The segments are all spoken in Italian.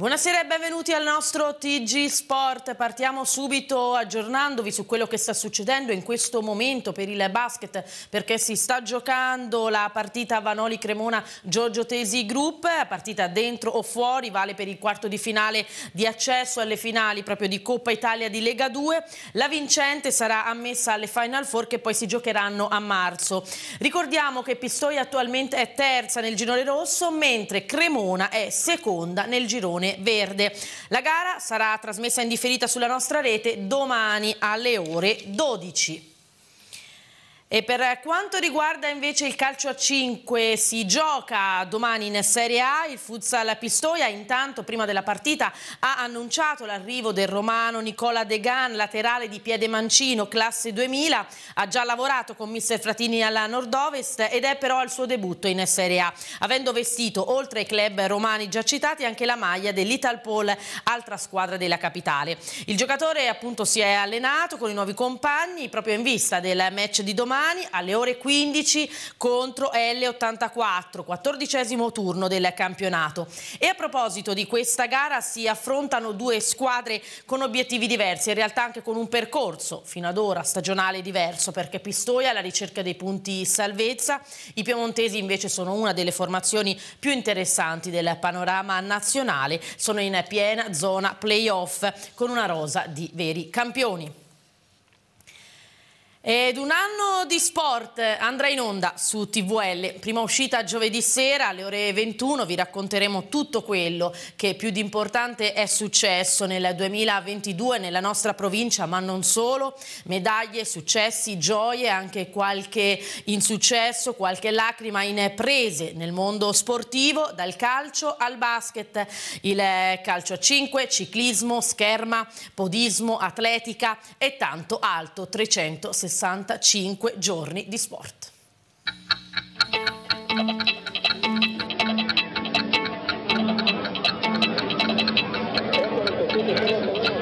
Buonasera e benvenuti al nostro TG Sport. Partiamo subito aggiornandovi su quello che sta succedendo in questo momento per il basket perché si sta giocando la partita Vanoli Cremona Giorgio Tesi Group, partita dentro o fuori, vale per il quarto di finale di accesso alle finali proprio di Coppa Italia di Lega 2. La vincente sarà ammessa alle Final Four che poi si giocheranno a marzo. Ricordiamo che Pistoia attualmente è terza nel girone rosso, mentre Cremona è seconda nel girone Comune Verde. La gara sarà trasmessa in differita sulla nostra rete domani alle ore 12. E per quanto riguarda invece il calcio a 5, si gioca domani in Serie A, il Futsal Pistoia intanto prima della partita ha annunciato l'arrivo del romano Nicola Degan, laterale di Piedemancino, classe 2000, ha già lavorato con Mister Fratini alla Nord-Ovest ed è però al suo debutto in Serie A, avendo vestito oltre ai club romani già citati anche la maglia dell'Italpol, altra squadra della capitale. Il giocatore appunto si è allenato con i nuovi compagni proprio in vista del match di domani domani alle ore 15 contro L84, quattordicesimo turno del campionato. E a proposito di questa gara si affrontano due squadre con obiettivi diversi, in realtà anche con un percorso fino ad ora stagionale diverso perché Pistoia alla ricerca dei punti salvezza, i piemontesi invece sono una delle formazioni più interessanti del panorama nazionale, sono in piena zona playoff con una rosa di veri campioni. Ed un anno di sport andrà in onda su TVL, prima uscita giovedì sera alle ore 21, vi racconteremo tutto quello che più di importante è successo nel 2022 nella nostra provincia, ma non solo, medaglie, successi, gioie, anche qualche insuccesso, qualche lacrima in prese nel mondo sportivo, dal calcio al basket, il calcio a 5, ciclismo, scherma, podismo, atletica e tanto alto, 360. 365 giorni di sport. Thank you.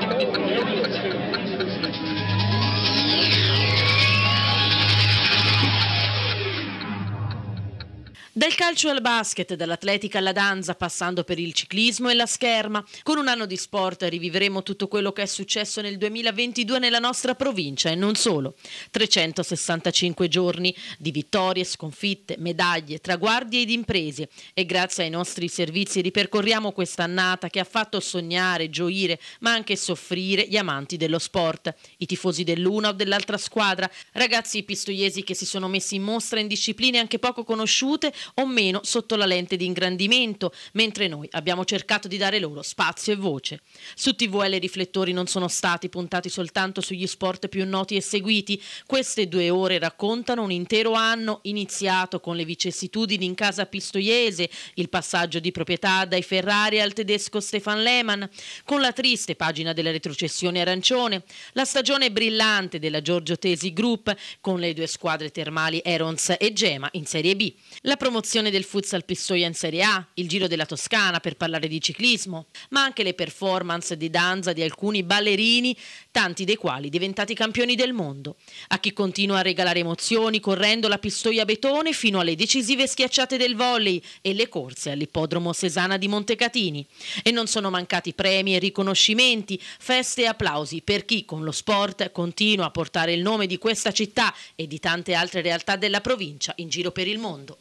Dal calcio al basket, dall'atletica alla danza, passando per il ciclismo e la scherma, con un anno di sport rivivremo tutto quello che è successo nel 2022 nella nostra provincia e non solo. 365 giorni di vittorie, sconfitte, medaglie, traguardi ed imprese e grazie ai nostri servizi ripercorriamo quest'annata che ha fatto sognare, gioire, ma anche soffrire gli amanti dello sport, i tifosi dell'una o dell'altra squadra, ragazzi pistoiesi che si sono messi in mostra in discipline anche poco conosciute o meno sotto la lente di ingrandimento, mentre noi abbiamo cercato di dare loro spazio e voce. Su TVL i riflettori non sono stati puntati soltanto sugli sport più noti e seguiti, queste due ore raccontano un intero anno iniziato con le vicissitudini in casa pistoiese, il passaggio di proprietà dai Ferrari al tedesco Stefan Lehmann, con la triste pagina della retrocessione arancione, la stagione brillante della Giorgio Tesi Group con le due squadre termali Erons e Gema in Serie B, la promozione promozione del futsal Pistoia in Serie A, il Giro della Toscana per parlare di ciclismo, ma anche le performance di danza di alcuni ballerini, tanti dei quali diventati campioni del mondo. A chi continua a regalare emozioni correndo la Pistoia Betone fino alle decisive schiacciate del volley e le corse all'ippodromo Sesana di Montecatini. E non sono mancati premi e riconoscimenti, feste e applausi per chi con lo sport continua a portare il nome di questa città e di tante altre realtà della provincia in giro per il mondo.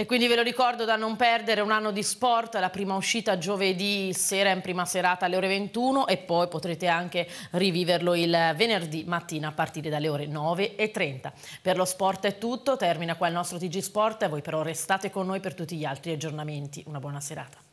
E quindi ve lo ricordo da non perdere un anno di sport, la prima uscita giovedì sera in prima serata alle ore 21 e poi potrete anche riviverlo il venerdì mattina a partire dalle ore 9.30. Per lo sport è tutto, termina qua il nostro TG Sport, voi però restate con noi per tutti gli altri aggiornamenti. Una buona serata.